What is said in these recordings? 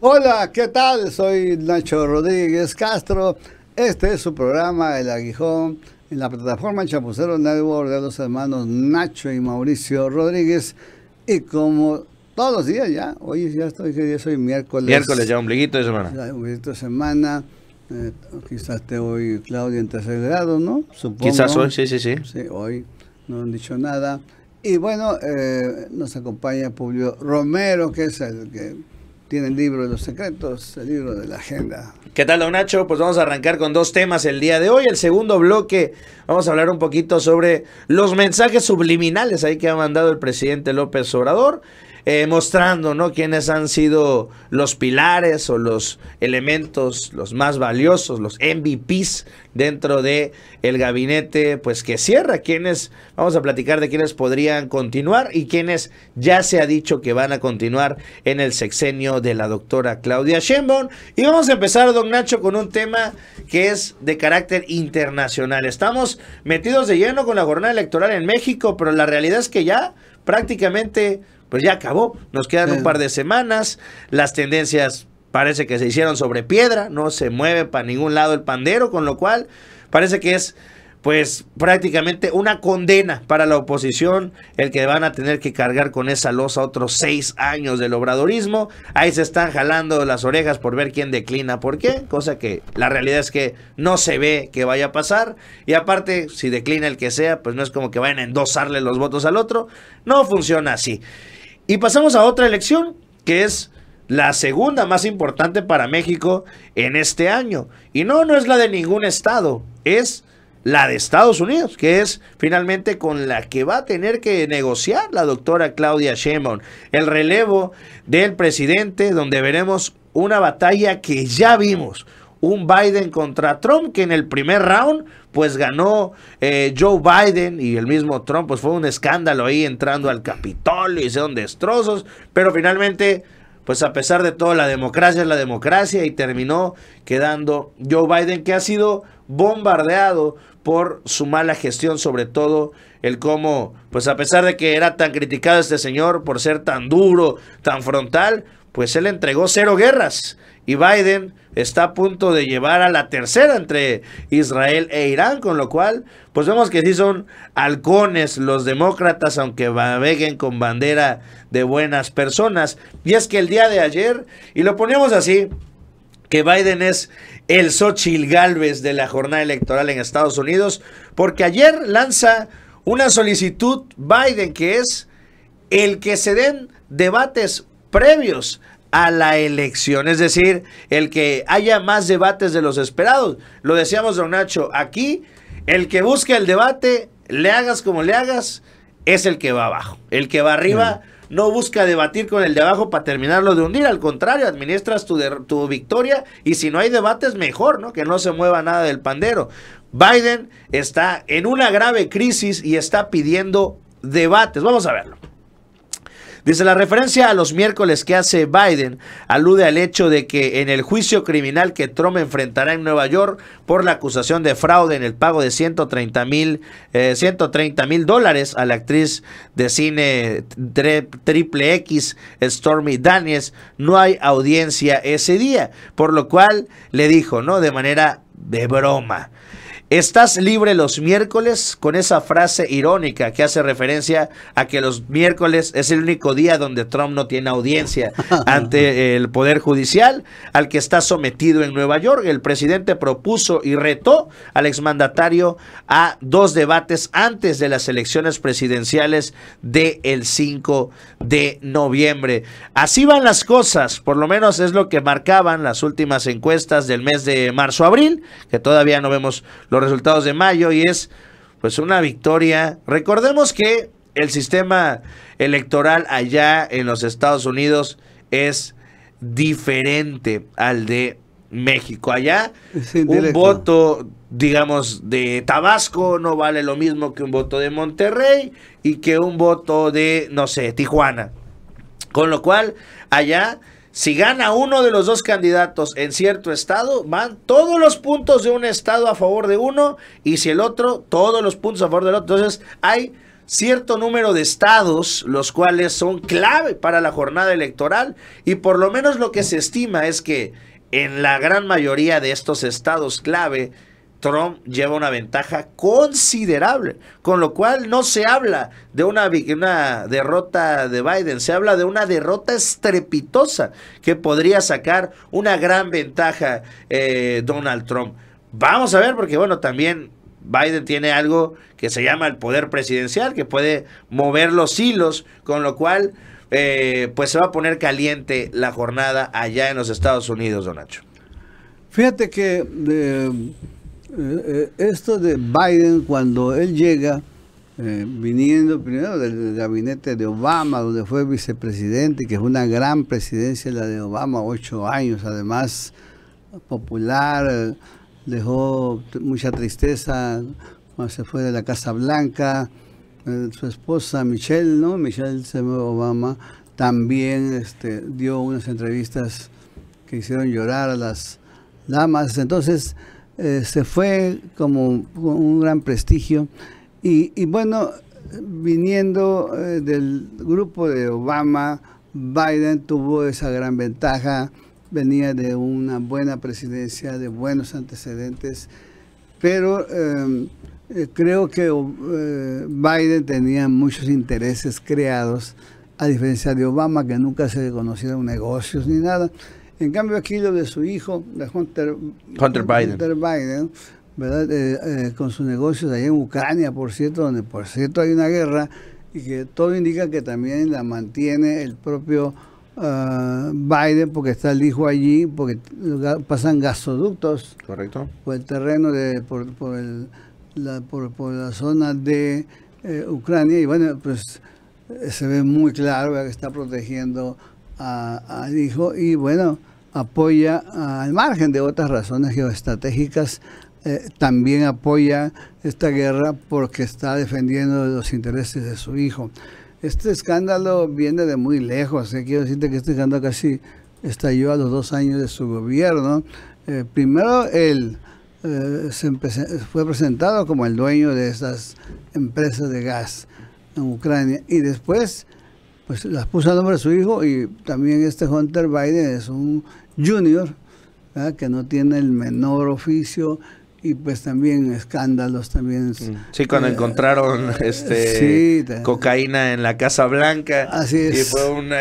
Hola, ¿qué tal? Soy Nacho Rodríguez Castro. Este es su programa El Aguijón en la plataforma Chapucero Network de los hermanos Nacho y Mauricio Rodríguez. Y como todos los días ya, hoy ya estoy, Hoy es miércoles. Miércoles ya, un ombliguito de semana. Ya, de semana. Eh, quizás te hoy Claudio, en tercer grado, ¿no? Quizás hoy, sí, sí, sí. Sí, hoy no han dicho nada. Y bueno, eh, nos acompaña Publio Romero, que es el que tiene el libro de los secretos, el libro de la agenda. ¿Qué tal, don Nacho? Pues vamos a arrancar con dos temas el día de hoy. El segundo bloque, vamos a hablar un poquito sobre los mensajes subliminales ahí que ha mandado el presidente López Obrador. Eh, mostrando ¿no? quiénes han sido los pilares o los elementos los más valiosos, los MVPs dentro de el gabinete pues que cierra, quienes vamos a platicar de quiénes podrían continuar y quiénes ya se ha dicho que van a continuar en el sexenio de la doctora Claudia Sheinbaum y vamos a empezar don Nacho con un tema que es de carácter internacional. Estamos metidos de lleno con la jornada electoral en México, pero la realidad es que ya prácticamente pues ya acabó. Nos quedan un par de semanas. Las tendencias parece que se hicieron sobre piedra. No se mueve para ningún lado el pandero, con lo cual parece que es pues prácticamente una condena para la oposición, el que van a tener que cargar con esa losa otros seis años del obradorismo. Ahí se están jalando las orejas por ver quién declina por qué, cosa que la realidad es que no se ve que vaya a pasar. Y aparte, si declina el que sea, pues no es como que vayan a endosarle los votos al otro. No funciona así. Y pasamos a otra elección, que es la segunda más importante para México en este año. Y no, no es la de ningún estado, es la de Estados Unidos, que es finalmente con la que va a tener que negociar la doctora Claudia Sheinbaum, el relevo del presidente, donde veremos una batalla que ya vimos, un Biden contra Trump, que en el primer round pues ganó eh, Joe Biden y el mismo Trump, pues fue un escándalo ahí entrando al Capitolio, hicieron destrozos, pero finalmente pues a pesar de todo la democracia es la democracia y terminó quedando Joe Biden que ha sido bombardeado por su mala gestión, sobre todo el cómo, pues a pesar de que era tan criticado este señor por ser tan duro, tan frontal, pues él entregó cero guerras y Biden está a punto de llevar a la tercera entre Israel e Irán, con lo cual, pues vemos que sí son halcones los demócratas, aunque naveguen con bandera de buenas personas. Y es que el día de ayer, y lo poníamos así, que Biden es el Xochitl Galvez de la jornada electoral en Estados Unidos, porque ayer lanza una solicitud Biden que es el que se den debates previos a la elección, es decir, el que haya más debates de los esperados. Lo decíamos, don Nacho, aquí el que busca el debate, le hagas como le hagas, es el que va abajo. El que va arriba no busca debatir con el de abajo para terminarlo de hundir, al contrario, administras tu, tu victoria y si no hay debates, mejor, ¿no? Que no se mueva nada del pandero. Biden está en una grave crisis y está pidiendo debates. Vamos a verlo. Dice, la referencia a los miércoles que hace Biden alude al hecho de que en el juicio criminal que Trump enfrentará en Nueva York por la acusación de fraude en el pago de 130 mil 130 eh, mil dólares a la actriz de cine triple X Stormy Daniels, no hay audiencia ese día, por lo cual le dijo, ¿no? De manera de broma. Estás libre los miércoles con esa frase irónica que hace referencia a que los miércoles es el único día donde Trump no tiene audiencia ante el Poder Judicial al que está sometido en Nueva York. El presidente propuso y retó al exmandatario a dos debates antes de las elecciones presidenciales del el 5 de noviembre. Así van las cosas, por lo menos es lo que marcaban las últimas encuestas del mes de marzo-abril, que todavía no vemos resultados de mayo y es pues una victoria. Recordemos que el sistema electoral allá en los Estados Unidos es diferente al de México. Allá un voto, digamos, de Tabasco no vale lo mismo que un voto de Monterrey y que un voto de, no sé, Tijuana. Con lo cual, allá si gana uno de los dos candidatos en cierto estado, van todos los puntos de un estado a favor de uno y si el otro, todos los puntos a favor del otro. Entonces hay cierto número de estados los cuales son clave para la jornada electoral y por lo menos lo que se estima es que en la gran mayoría de estos estados clave Trump lleva una ventaja considerable, con lo cual no se habla de una, derrota de Biden, se habla de una derrota estrepitosa que podría sacar una gran ventaja eh, Donald Trump. Vamos a ver, porque bueno, también Biden tiene algo que se llama el poder presidencial, que puede mover los hilos, con lo cual eh, pues se va a poner caliente la jornada allá en los Estados Unidos, don Nacho. Fíjate que... Eh, eh, eh, esto de Biden, cuando él llega, eh, viniendo primero del gabinete de Obama, donde fue vicepresidente, que es una gran presidencia la de Obama, ocho años, además popular, dejó mucha tristeza cuando se fue de la Casa Blanca, su esposa Michelle, ¿no? Michelle Obama también este, dio unas entrevistas que hicieron llorar a las damas, entonces eh, se fue como con un gran prestigio. Y, bueno, viniendo eh, del grupo de Obama, Biden tuvo esa gran ventaja, venía de una buena presidencia, de buenos antecedentes, pero em, eh, creo que Biden tenía muchos intereses creados, a diferencia de Obama, que nunca se conocieron negocios ni nada. En cambio aquí lo de su hijo, de Hunter, Biden, eh, eh, con sus negocios allá en Ucrania, por cierto, donde por cierto hay una guerra y que todo indica que también la mantiene el propio ah, Biden porque está el hijo allí, porque pasan gasoductos por el terreno, de, por, la, zona de eh, Ucrania y bueno, pues se ve muy claro que está protegiendo al hijo y bueno, apoya al margen de otras razones geoestratégicas. Eh, también apoya esta guerra porque está defendiendo los intereses de su hijo. Este escándalo viene de muy lejos. Eh, quiero decirte que este escándalo casi estalló a los dos años de su gobierno. Eh, primero él fue presentado como el dueño de estas empresas de gas en Ucrania y después pues las puso a nombre de su hijo y también este Hunter Biden es un junior que no tiene el menor oficio y pues también escándalos también mm. sí cuando eh, encontraron este cocaína en la Casa Blanca así es y fue una,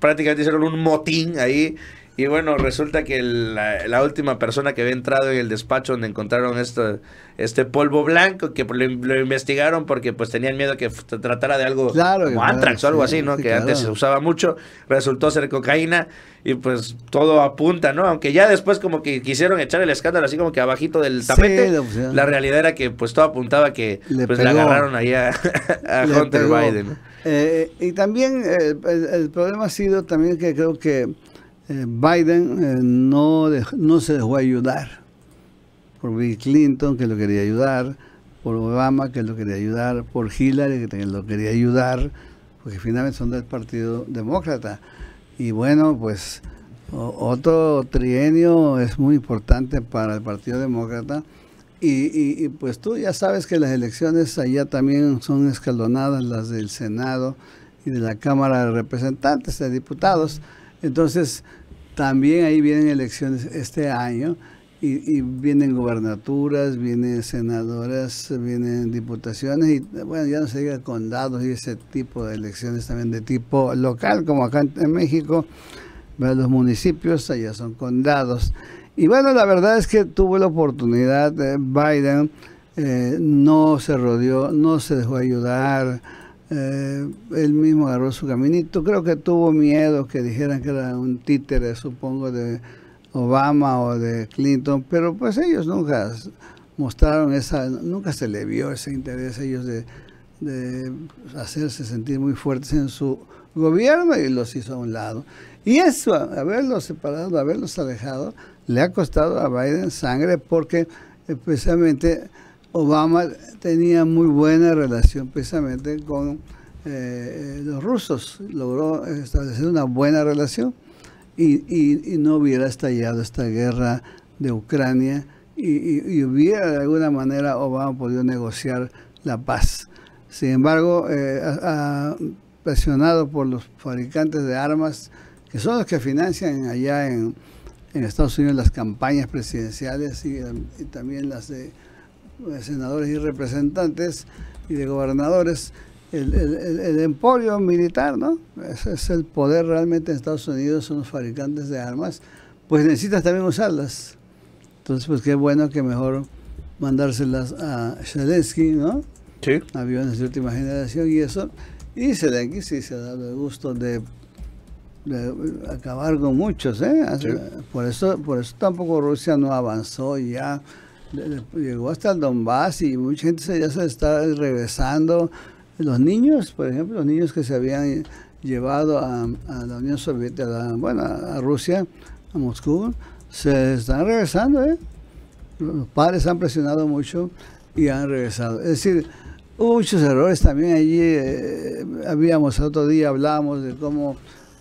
prácticamente hicieron un motín ahí y bueno, resulta que la, última persona que había entrado en el despacho donde encontraron este polvo blanco, que lo, investigaron porque pues tenían miedo que tratara de algo como antrax o algo así, ¿no? que antes se usaba mucho, resultó ser cocaína y pues todo apunta, ¿no? Aunque ya después como que quisieron echar el escándalo así como que abajito del tapete, la, realidad era que pues todo apuntaba que le pues agarraron ahí a, Hunter Biden. Eh, y también el problema ha sido también que creo que eh, Biden eh, no, no se dejó ayudar por Bill Clinton, que lo quería ayudar, por Obama, que lo quería ayudar, por Hillary, que lo quería ayudar, porque finalmente son del Partido Demócrata. Y bueno, pues otro trienio es muy importante para el Partido Demócrata. Y, y, pues tú ya sabes que las elecciones allá también son escalonadas, las del Senado y de la Cámara de Representantes, de Diputados. Entonces, también ahí vienen elecciones este año y, vienen gubernaturas, vienen senadoras, vienen diputaciones y bueno, ya no se diga condados y ese tipo de elecciones también de tipo local, como acá en México, los municipios, allá son condados. Y bueno, la verdad es que tuvo la oportunidad eh, Biden, eh, no se rodeó, no se dejó ayudar eh, él mismo agarró su caminito. Creo que tuvo miedo que dijeran que era un títere, supongo, de Obama o de Clinton, pero pues ellos nunca mostraron esa, nunca se le vio ese interés a ellos de, de hacerse sentir muy fuertes en su gobierno y los hizo a un lado. Y eso, haberlos separado, haberlos alejado, le ha costado a Biden sangre porque precisamente Obama tenía muy buena relación precisamente con eh, eh, los rusos, logró establecer una buena relación y, no hubiera estallado esta guerra de Ucrania y, hubiera de alguna manera Obama podido negociar la paz. Sin embargo, eh, presionado por los fabricantes de armas, que son los que financian allá en, Estados Unidos las campañas presidenciales y también las de de senadores y representantes y de gobernadores, el, el, el, emporio militar, ¿no? es el poder realmente en Estados Unidos, son los fabricantes de armas, pues necesitas también usarlas. Entonces, pues qué bueno que mejor mandárselas a Zelensky, ¿no? Sí. Aviones de última generación y eso. Y Zelensky sí se ha dado el gusto de, acabar con muchos, ¿eh? Por, eso, por eso tampoco Rusia no avanzó ya llegó hasta el Donbass y mucha gente ya se está regresando. Los niños, por ejemplo, los niños que se habían llevado a, la Unión Soviética, a bueno, a Rusia, a Moscú, se están regresando, ¿eh? Los padres han presionado mucho y han regresado. Es decir, hubo muchos errores también allí. Eh, habíamos otro día hablábamos de cómo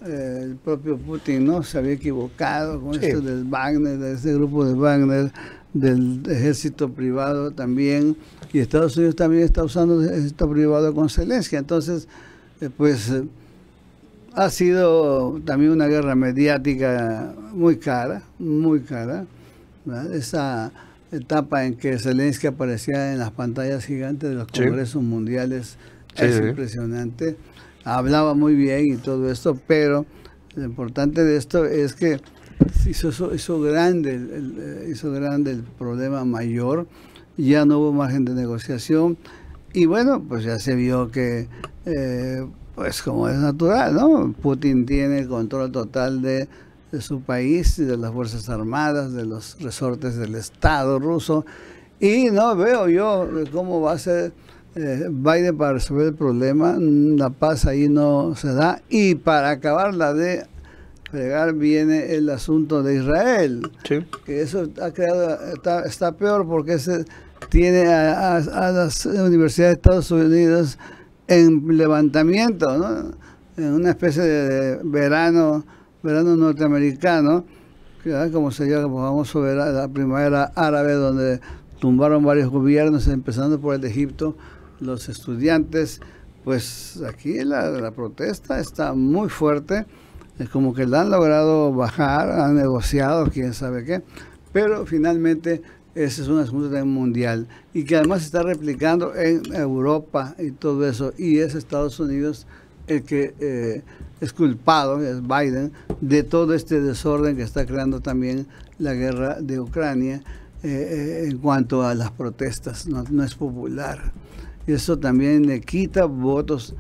eh, el propio Putin no se había equivocado con esto del Wagner, de este grupo de Wagner del ejército privado también, y Estados Unidos también está usando el ejército privado con Zelensky. Entonces, eh, pues eh, ha sido también una guerra mediática muy cara, muy cara. Esa etapa en que Zelensky aparecía en las pantallas gigantes de los congresos mundiales es impresionante. Hablaba muy bien y todo esto, pero lo importante de esto es que hizo eso, grande, el, eh, grande el problema mayor, ya no hubo margen de negociación y bueno, pues ya se vio que, eh, pues como es natural, ¿no? Putin tiene control total de, su país, de las Fuerzas Armadas, de los resortes del Estado ruso y no veo yo cómo va a ser... Eh, Biden para resolver el problema, la paz ahí no se da. Y para acabar la de viene el asunto de Israel. Que eso ha creado, está, peor porque se tiene a, las universidades de Estados Unidos en levantamiento, en una especie de verano, verano norteamericano, que ah, como sería vamos a la primavera árabe donde tumbaron varios gobiernos, empezando por el de Egipto, los estudiantes, pues aquí la protesta está muy fuerte es como que la han logrado bajar, han negociado, quién sabe qué, pero finalmente ese es un asunto mundial y que además se está replicando en Europa y todo eso, y es Estados Unidos el que eh, es culpado, es Biden, de todo este desorden que está creando también la guerra de Ucrania eh, eh, en cuanto a las protestas, no, es popular. y Eso también le quita votos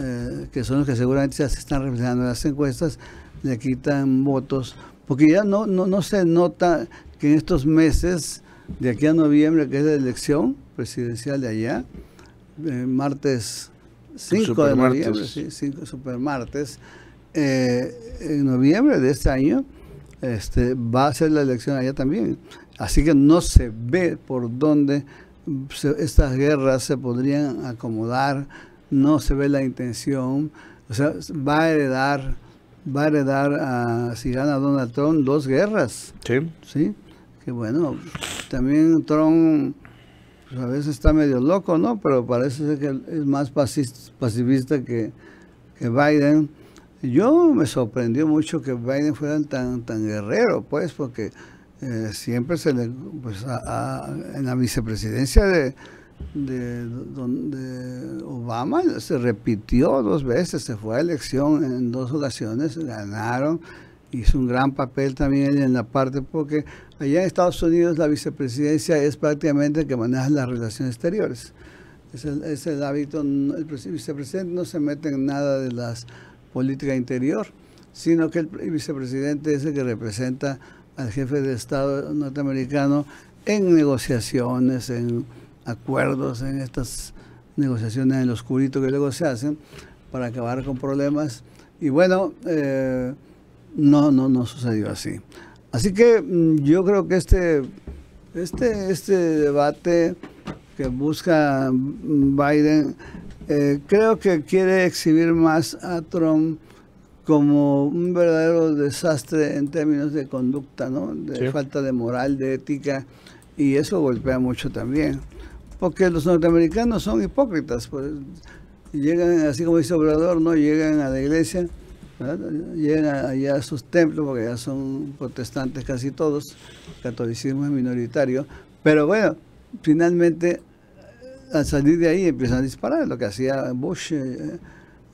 eh, que son los que seguramente se están reflejando en las encuestas, le quitan votos, porque ya no, no, se nota que en estos meses, de aquí a noviembre, que es la elección presidencial de allá, eh, martes 5 de noviembre, sí, supermartes, eh, en noviembre de este año este, va a ser la elección allá también. Así que no se ve por dónde estas guerras se podrían acomodar no se ve la intención, o sea, va a heredar, va a heredar si gana Donald Trump, dos guerras. Sí. Sí, que bueno, también Trump pues, a veces está medio loco, ¿no? Pero parece ser que es más pacifista que, que Biden. Yo me sorprendió mucho que Biden fuera tan, tan guerrero, pues, porque eh, siempre se le, pues, en la vicepresidencia de, de, de, Obama se repitió dos veces, se fue a elección en dos ocasiones, ganaron, hizo un gran papel también en la parte porque allá en Estados Unidos la vicepresidencia es prácticamente el que maneja las relaciones exteriores. Es el, el hábito, el vicepresidente no se mete en nada de las política interior, sino que el vicepresidente es el que representa al jefe de Estado norteamericano en negociaciones, en acuerdos en estas negociaciones en lo oscurito que luego se hacen para acabar con problemas. Y bueno, eh, no, no, no sucedió así. Así que mm, yo creo que este, este, este debate que busca mm, Biden, eh, creo que quiere exhibir más a Trump como un verdadero desastre en términos de conducta, ¿no? de falta de moral, de ética, y eso golpea mucho también porque los norteamericanos son hipócritas. Pues, llegan, así como dice Obrador, ¿no? llegan a la iglesia, llegan allá a sus templos, porque ya son protestantes casi todos, el catolicismo es minoritario, pero bueno, finalmente al salir de ahí empiezan a disparar, lo que hacía Bush eh, eh,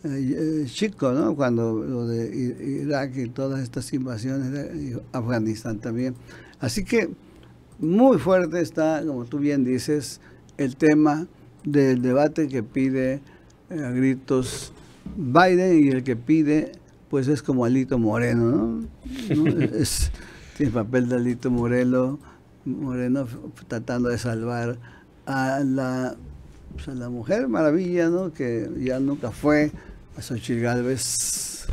eh, chico, ¿no? cuando lo de Irak y todas estas invasiones de Afganistán también. Así que muy fuerte está, como tú bien dices, el tema del debate que pide eh, a gritos Biden y el que pide, pues es como Alito Moreno, ¿no? Es, tiene papel de Alito Moreno, Moreno tratando de salvar a la, pues, la mujer maravilla, ¿no? Que ya nunca fue, a Xochitl Galvez.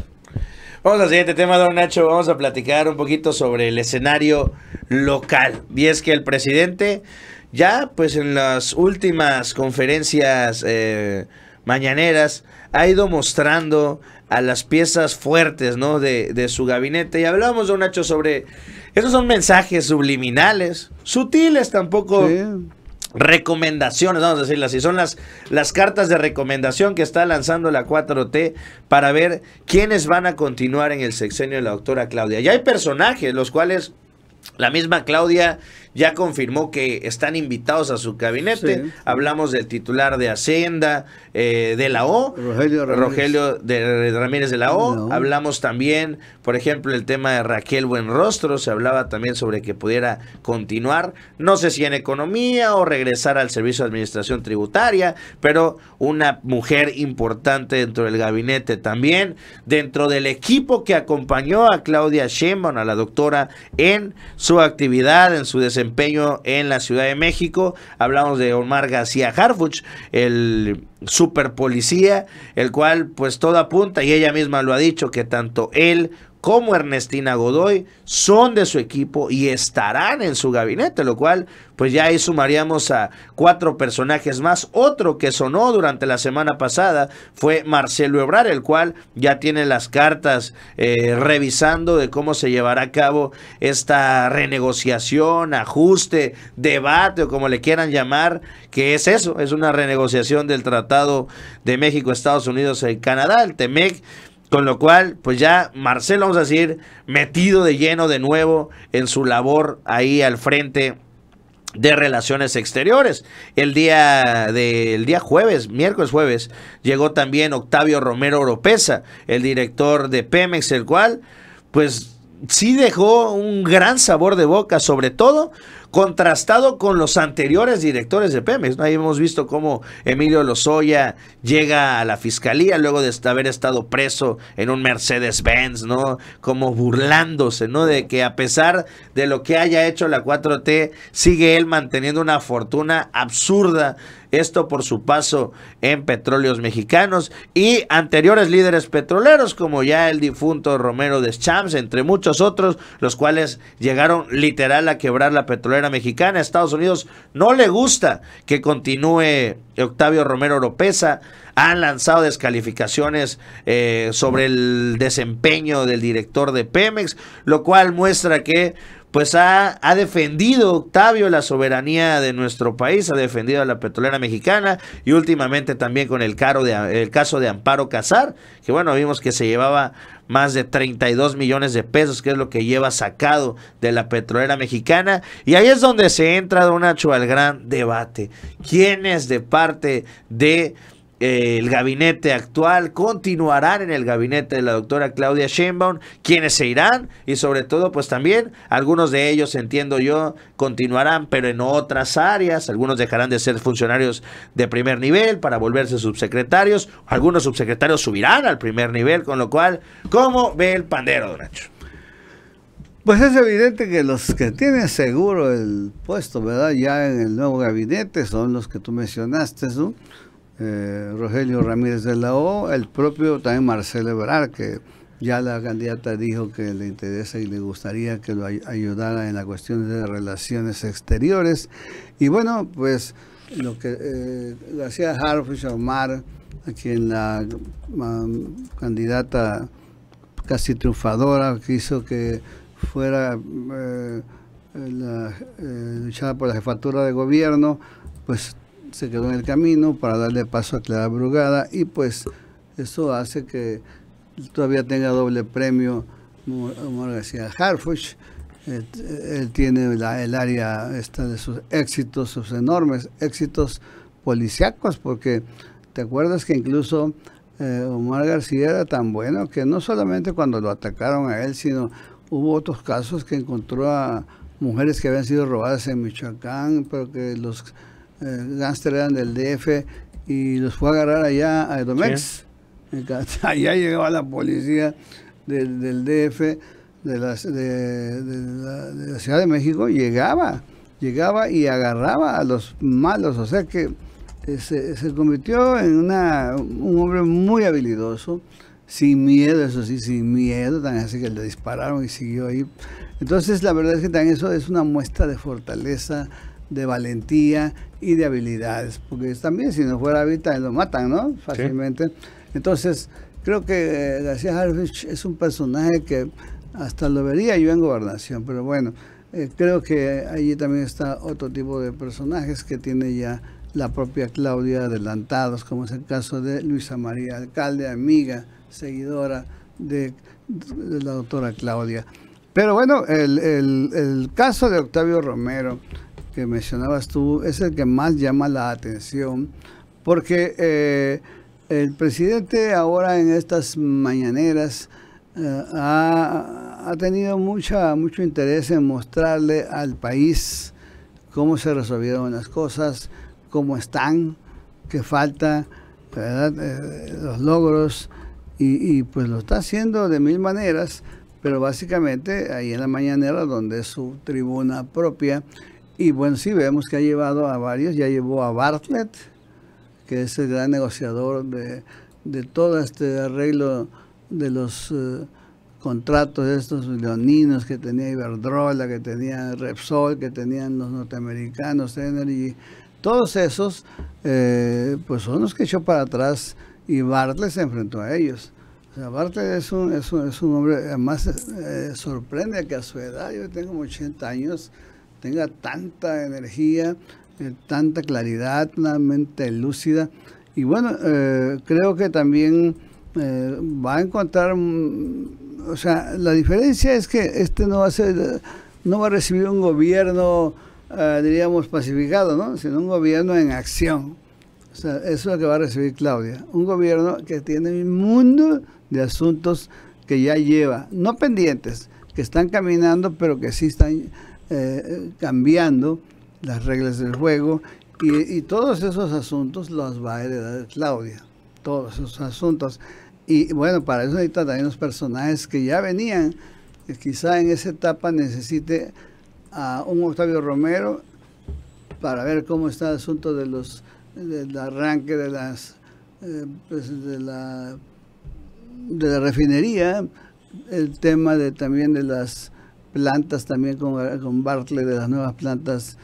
Vamos al siguiente tema, don Nacho. Vamos a platicar un poquito sobre el escenario local. Y es que el presidente ya, pues en las últimas conferencias eh, mañaneras ha ido mostrando a las piezas fuertes, ¿no? De, de su gabinete. Y hablábamos, de un hecho sobre... Esos son mensajes subliminales, sutiles tampoco. recomendaciones, vamos a decirlas así, son las, las cartas de recomendación que está lanzando la 4T para ver quiénes van a continuar en el sexenio de la doctora Claudia. Ya hay personajes, los cuales la misma Claudia ya confirmó que están invitados a su gabinete. Hablamos del titular de Hacienda, eh, de la O, Rogelio Ramírez, de, Ramírez de la O. Hablamos también, por ejemplo, el tema de Raquel Buenrostro, se hablaba también sobre que pudiera continuar, no sé si en economía o regresar al servicio de administración tributaria, pero una mujer importante dentro del gabinete también, dentro del equipo que acompañó a Claudia Sheinbaum, a la doctora, en su actividad, en su desempeño empeño en la Ciudad de México. Hablamos de Omar García Harfuch, el super policía, el cual pues toda apunta, y ella misma lo ha dicho, que tanto él como Ernestina Godoy son de su equipo y estarán en su gabinete, lo cual pues ya ahí sumaríamos a cuatro personajes más. Otro que sonó durante la semana pasada fue Marcelo Ebrar, el cual ya tiene las cartas eh, revisando de cómo se llevará a cabo esta renegociación, ajuste, debate o como le quieran llamar, que es eso, es una renegociación del Tratado de México, Estados Unidos y Canadá, el TEMEC con lo cual, pues ya Marcelo, vamos a decir, metido de lleno de nuevo en su labor ahí al frente de relaciones exteriores. El día del día jueves, miércoles jueves, llegó también Octavio Romero Oropesa, el director de Pemex, el cual, pues sí dejó un gran sabor de boca, sobre todo contrastado con los anteriores directores de Pemex. ¿no? Ahí hemos visto cómo Emilio Lozoya llega a la fiscalía luego de haber estado preso en un Mercedes-Benz, ¿no? Como burlándose, ¿no? De que a pesar de lo que haya hecho la 4T, sigue él manteniendo una fortuna absurda. Esto por su paso en Petróleos Mexicanos y anteriores líderes petroleros como ya el difunto Romero Deschamps, entre muchos otros, los cuales llegaron literal a quebrar la petrolera mexicana. Estados Unidos no le gusta que continúe Octavio Romero Oropesa. Han lanzado descalificaciones eh, sobre el desempeño del director de Pemex, lo cual muestra que pues ha, defendido Octavio la soberanía de nuestro país, ha defendido a la petrolera mexicana y últimamente también con el, de, el caso de Amparo Cazar, que bueno, vimos que se llevaba más de 32 millones de pesos, que es lo que lleva sacado de la petrolera mexicana. Y ahí es donde se entra, don Nacho, al gran debate. ¿Quién es de parte de el gabinete actual, continuarán en el gabinete de la doctora Claudia Sheinbaum, quienes se irán y sobre todo pues también algunos de ellos, entiendo yo, continuarán pero en otras áreas, algunos dejarán de ser funcionarios de primer nivel para volverse subsecretarios, algunos subsecretarios subirán al primer nivel, con lo cual, ¿cómo ve el pandero, Nacho? Pues es evidente que los que tienen seguro el puesto, ¿verdad? Ya en el nuevo gabinete son los que tú mencionaste, ¿no? Eh, Rogelio Ramírez de la O, el propio también Marcelo Ebrard, que ya la candidata dijo que le interesa y le gustaría que lo ayudara en la cuestión de relaciones exteriores. Y bueno, pues lo que eh, hacía Omar, a quien la candidata casi triunfadora quiso que fuera eh, eh, luchada por la jefatura de gobierno, pues se quedó en el camino para darle paso a Clara Brugada y pues eso hace que todavía tenga doble premio Omar García Harfuch. Eh, él, tiene la, el área esta de sus éxitos, sus enormes éxitos policíacos, porque te acuerdas que incluso eh, Omar García era tan bueno que no solamente cuando lo atacaron a él, sino hubo otros casos que encontró a mujeres que habían sido robadas en Michoacán, pero que los gánster eran del DF y los fue a agarrar allá a Edomex. Allá llegaba la policía del, DF, de, la, Ciudad de México, llegaba, llegaba y agarraba a los malos. O sea que eh, se, convirtió en un hombre muy habilidoso, sin miedo, eso sí, sin miedo, así que le dispararon y siguió ahí. Entonces la verdad es que también eso es una muestra de fortaleza de valentía y de habilidades, porque también si no fuera Vita lo matan, ¿no? Fácilmente. Entonces, creo que eh, García Harvich es un personaje que hasta lo vería yo en gobernación, pero bueno, eh, creo que allí también está otro tipo de personajes que tiene ya la propia Claudia adelantados, como es el caso de Luisa María, alcalde, amiga, seguidora de, la doctora Claudia. Pero bueno, el, el, el caso de Octavio Romero, que mencionabas tú es el que más llama la atención, porque eh, el presidente ahora en estas mañaneras eh, ha, tenido mucho interés en mostrarle al país cómo se resolvieron las cosas, cómo están, qué falta, eh, los logros, y, y pues lo está haciendo de mil maneras pero básicamente ahí en la mañanera, donde es su tribuna propia, y bueno, sí, vemos que ha llevado a varios, ya llevó a Bartlett, que es el gran negociador de, de todo este arreglo de los eh, contratos de estos leoninos que tenía Iberdrola, que tenía Repsol, que tenían los norteamericanos, Energy, todos esos, eh, pues son los que echó para atrás y Bartlett se enfrentó a ellos. O Bartlett es un, es un, hombre, además eh, sorprende que a su edad, yo tengo 80 años, tenga tanta energía, eh, tanta claridad, una mente lúcida. Y bueno, eh, creo que también eh, va a encontrar, mm, o sea, la diferencia es que este no va a ser, no va a recibir un gobierno, diríamos, pacificado, ¿no? sino un gobierno en acción. O sea, eso es lo que va a recibir Claudia. Un gobierno que tiene un mundo de asuntos que ya lleva, no pendientes, que están caminando, pero que sí están eh, cambiando las reglas del juego y, todos esos asuntos los va a heredar Claudia, todos esos asuntos. Y bueno, para eso necesitan también los personajes que ya venían, que quizá en esa etapa necesite a un Octavio Romero para ver cómo está el asunto de los del arranque de las eh, pues, la de la refinería el tema de también de las plantas también con, con Bartlett de las nuevas plantas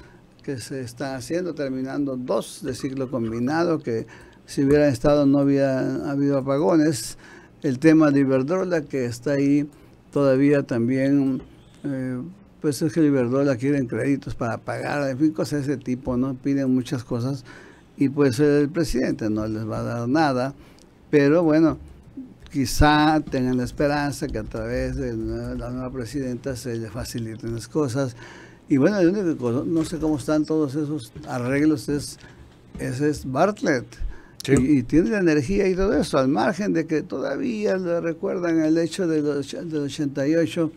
que se están haciendo, terminando dos de ciclo combinado, que si hubieran estado no hubiera habido apagones. El tema de Iberdrola, que está ahí todavía también, eh, pues es que Iberdrola quiere créditos para pagar, en fin, cosas de ese tipo, ¿no? Piden muchas cosas y pues el presidente no les va a dar nada, pero bueno, quizá tengan la esperanza que a través de la nueva presidenta se le faciliten las cosas. Y bueno, no sé cómo están todos esos arreglos, es, ese es Bartlett. Y, tiene la energía y todo eso, al margen de que todavía le recuerdan el hecho del, 88,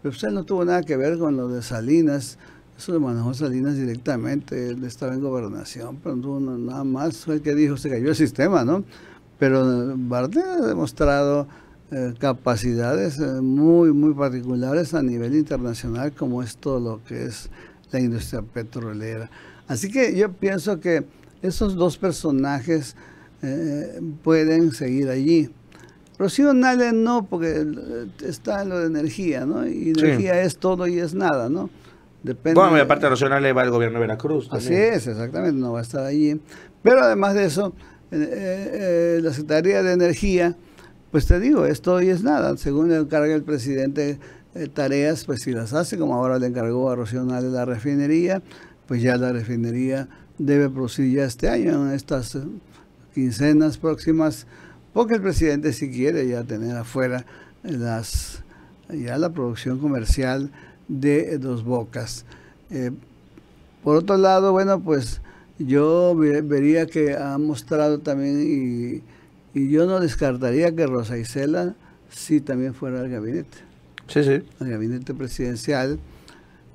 pero usted pues no tuvo nada que ver con lo de Salinas. Eso lo manejó Salinas directamente, él estaba en gobernación, pero no, nada más fue el que dijo, se cayó el sistema, ¿no? pero Bartlett ha demostrado eh, capacidades eh, muy, muy particulares a nivel internacional, como es todo lo que es la industria petrolera. Así que yo pienso que esos dos personajes eh, pueden seguir allí. Rocío no, porque está en lo de energía, ¿no? Y energía es todo y es nada, ¿no? Depende bueno, y aparte de Nale va el gobierno de Veracruz. Así es, exactamente, no va a estar allí. Pero además de eso, eh, eh, la Secretaría de Energía, pues te digo, esto hoy es nada. Según le encarga el presidente eh, tareas, pues si las hace, como ahora le encargó a Rocío de la refinería, pues ya la refinería debe producir ya este año, en estas quincenas próximas, porque el presidente si quiere ya tener afuera las ya la producción comercial de Dos Bocas. por otro lado, bueno, pues yo vería que ha mostrado también y, y yo no descartaría que Rosa Isela sí también fuera al gabinete. Sí, sí. Al gabinete presidencial,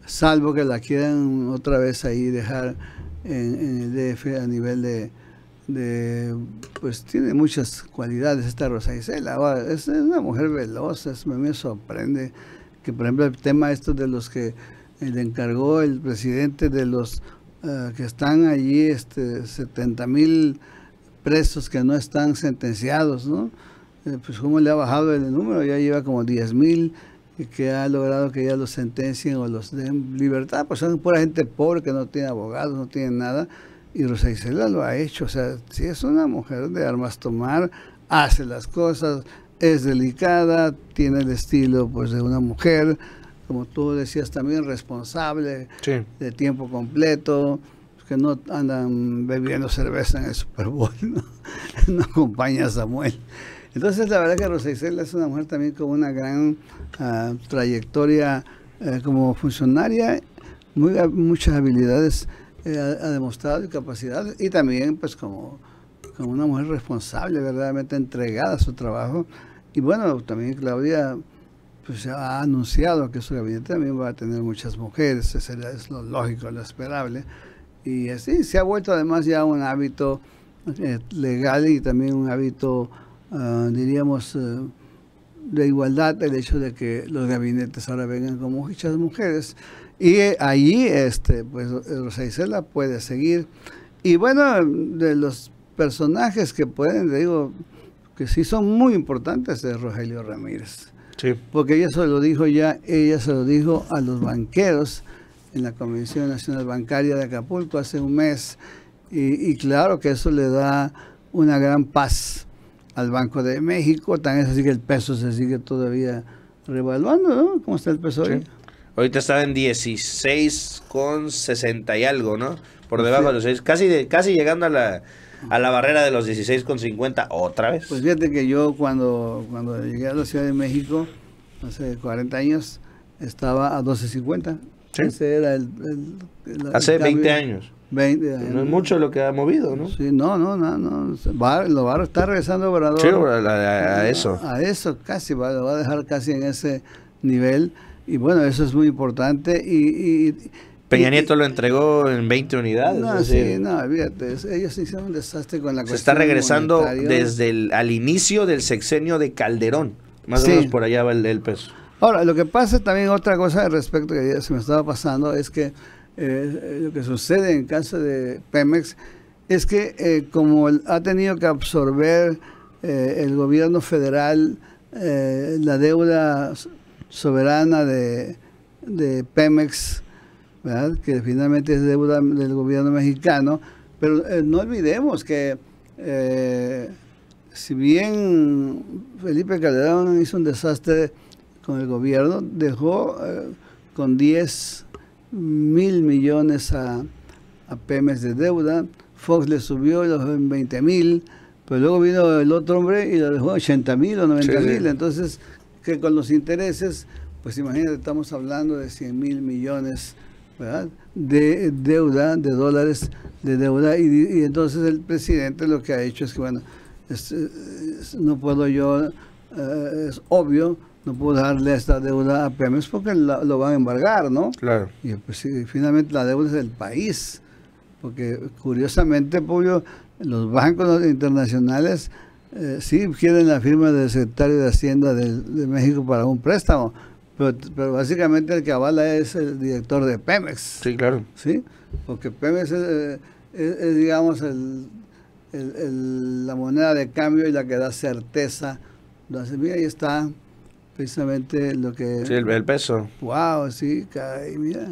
salvo que la quieran otra vez ahí dejar en, el DF a nivel de, de, pues tiene muchas cualidades esta Rosa Isela. es, una mujer veloz, es, me sorprende que por ejemplo el tema esto de los que le encargó el presidente de los eh, que están allí este, 70 mil presos que no están sentenciados, ¿no? Eh, pues cómo le ha bajado el número, ya lleva como 10 mil y que ha logrado que ya los sentencien o los den libertad, pues son pura gente pobre que no tiene abogados, no tiene nada, y Rosa Isela lo ha hecho, o sea, si es una mujer de armas tomar, hace las cosas, es delicada, tiene el estilo pues de una mujer, como tú decías también, responsable, de tiempo completo, que no andan bebiendo cerveza en el Super Bowl, no, acompaña a Samuel. Entonces la verdad que Rosa Isela es una mujer también con una gran ah, trayectoria eh, como funcionaria, muy, muchas habilidades eh, ha, demostrado y capacidades, y también pues como, como una mujer responsable, verdaderamente entregada a su trabajo. Y bueno, también Claudia pues, ha anunciado que su gabinete también va a tener muchas mujeres, es lo lógico, lo esperable. Y así se ha vuelto además ya un hábito eh, legal y también un hábito, ah, diríamos, eh, de igualdad el hecho de que los gabinetes ahora vengan con muchas mujeres. Y eh, allí, este, pues, Rosa Isela puede seguir. Y bueno, de los personajes que pueden, digo, que sí son muy importantes es Rogelio Ramírez. Sí. Porque ella se lo dijo ya, ella se lo dijo a los banqueros en la Convención Nacional Bancaria de Acapulco hace un mes. Y, claro que eso le da una gran paz al Banco de México. Tan es así que el peso se sigue todavía revaluando, ¿no? ¿Cómo está el peso hoy? Ahorita estaba en 16,60 con y algo, ¿no? Por debajo de los 6, casi, de, casi llegando a la a la barrera de los 16,50 otra vez. Pues fíjate que yo cuando, cuando llegué a la Ciudad de México, hace 40 años, estaba a 12,50. ¿Sí? Ese era el, hace 20 años. 20 años. No es mucho lo que ha movido, ¿no? Sí, no, no, no. no. lo va a estar regresando a, eso. A, eso, casi, va, lo va a dejar casi en ese nivel. Y bueno, eso es muy importante. y Peña Nieto lo entregó en 20 unidades. No, sí, no, fíjate, ellos hicieron un desastre con la Se está regresando desde el al inicio del sexenio de Calderón. Más o menos por allá va el, peso. Ahora, lo que pasa también, otra cosa al respecto que se me estaba pasando, es que eh, eh, lo que sucede en caso de Pemex es que eh, como ha tenido que absorber el gobierno federal la deuda soberana de Pemex, que finalmente es deuda del gobierno mexicano. Pero eh, no olvidemos que eh, si bien Felipe Calderón hizo un desastre con el gobierno, dejó eh, con 10 mil millones a, a de deuda, Fox le subió en 20 mil, pero luego vino el otro hombre y lo dejó 80 mil o 90 mil. Entonces, que con los intereses, pues imagínate, estamos hablando de 100 mil millones de deuda, de dólares, de deuda, y, entonces el presidente lo que ha hecho es que, bueno, no puedo yo, eh, es obvio, no puedo darle esta deuda a Pemex porque lo van a embargar, ¿no? Claro. Y pues, finalmente la deuda es del país, porque curiosamente, Pulio, los bancos internacionales eh, sí quieren la firma del secretario de Hacienda de México para un préstamo, pero, básicamente el que avala es el director de Pemex. Sí, claro. ¿sí? Porque Pemex es, eh, digamos, la moneda de cambio y la que da certeza. Entonces, mira, ahí está precisamente lo que... Sí, el, peso. Wow, sí, caray, mira.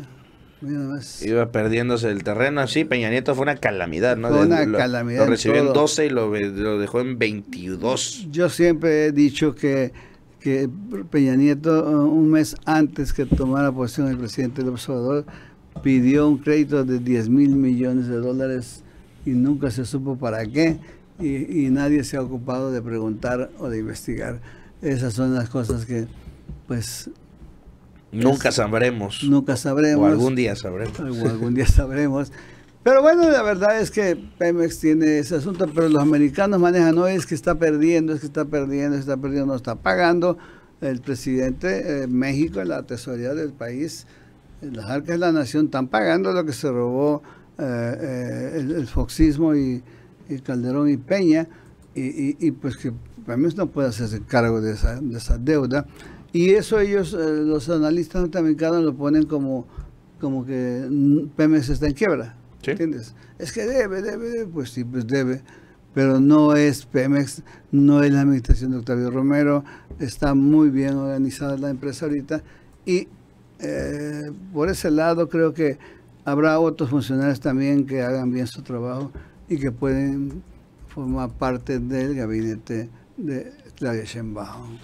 mira Iba perdiéndose el terreno, sí, Peña Nieto fue una calamidad, ¿no? Fue una calamidad. Lo recibió en, 12 y lo, lo dejó en 22. Yo siempre he dicho que que Peña Nieto, eh, un mes antes que tomara posición el presidente del observador pidió un crédito de 10 mil millones de dólares y nunca se supo para qué y, nadie se ha ocupado de preguntar o de investigar. Esas son las cosas que, pues... Nunca sabremos. Nunca sabremos. O algún día sabremos. O algún día sabremos. Pero bueno, la verdad es que Pemex tiene ese asunto, pero los americanos manejan, no es que está perdiendo, es que está perdiendo, está perdiendo, no está pagando. El presidente de México, la tesorería del país, las arcas de la nación están pagando lo que se robó eh, eh, el, foxismo y, Calderón y Peña, y, pues que Pemex no puede hacerse cargo de esa, deuda. Y eso ellos, eh, los analistas norteamericanos, lo ponen como, como que Pemex está en quiebra. ¿Entiendes? Es que debe, debe, debe, pues sí, pues debe. Pero no es Pemex, no es la administración de Octavio Romero, está muy bien organizada la empresa ahorita y eh, por ese lado creo que habrá otros funcionarios también que hagan bien su trabajo y que pueden formar parte del gabinete de Claudia Sheinbaum.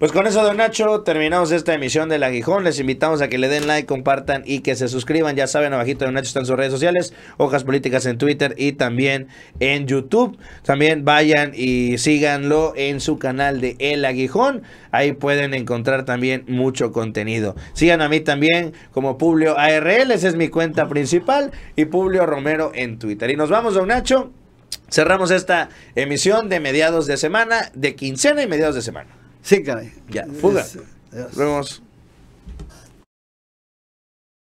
Pues con eso, don Nacho, terminamos esta emisión del Aguijón. Les invitamos a que le den like, compartan y que se suscriban. Ya saben, abajito don Nacho están sus redes sociales, Hojas Políticas en Twitter y también en YouTube. También vayan y síganlo en su canal de El Aguijón. Ahí pueden encontrar también mucho contenido. Sigan a mí también como Publio ARL, esa es mi cuenta principal, y Publio Romero en Twitter. Y nos vamos, don Nacho. Cerramos esta emisión de mediados de semana, de quincena y mediados de semana. Sí, caray. Ya, fuga. Nos vemos.